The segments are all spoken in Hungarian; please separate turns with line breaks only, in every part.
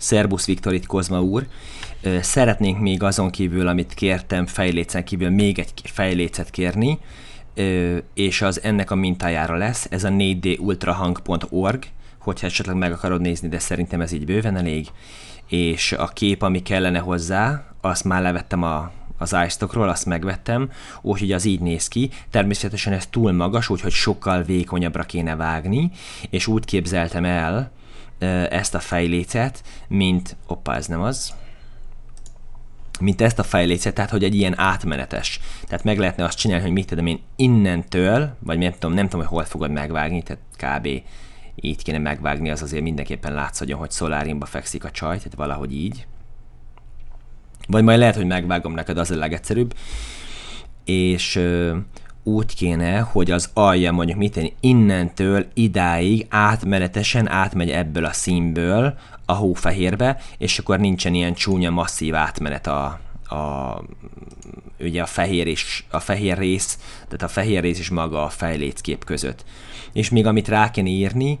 Szerbusz Viktor itt Kozma úr. Szeretnénk még azon kívül, amit kértem fejlécen kívül még egy fejlécet kérni, és az ennek a mintájára lesz, ez a 4dultrahang.org, hogyha esetleg meg akarod nézni, de szerintem ez így bőven elég, és a kép, ami kellene hozzá, azt már levettem a, az iStockról, azt megvettem, úgyhogy az így néz ki. Természetesen ez túl magas, úgyhogy sokkal vékonyabbra kéne vágni, és úgy képzeltem el, ezt a fejlécet, mint, oppá, ez nem az, mint ezt a fejlécet, tehát hogy egy ilyen átmenetes. Tehát meg lehetne azt csinálni, hogy mit tudom én innentől, vagy nem tudom, nem tudom, hogy hol fogod megvágni, tehát kb. így kéne megvágni, az azért mindenképpen látszódjon, hogy szoláriumba fekszik a csaj, tehát valahogy így. Vagy majd lehet, hogy megvágom neked, az a legegyszerűbb. És úgy kéne, hogy az alja mondjuk mit én innentől idáig átmenetesen átmegy ebből a színből a hófehérbe, és akkor nincsen ilyen csúnya masszív átmenet a, a, ugye a fehér, is, a fehér rész, tehát a fehér rész is maga a fejléckép között. És még amit rá kéne írni,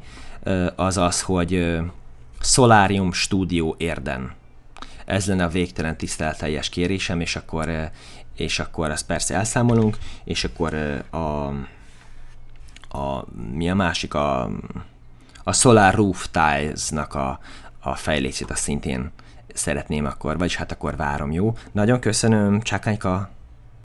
az az, hogy Solarium Studio Érden. Ez lenne a végtelen tisztelteljes kérésem, és akkor, eh, és akkor azt persze elszámolunk, és akkor eh, a, a mi a másik, a, a Solar Roof Tiles-nak a, a fejlését azt szintén szeretném akkor, vagyis hát akkor várom, jó? Nagyon köszönöm, Csákányka!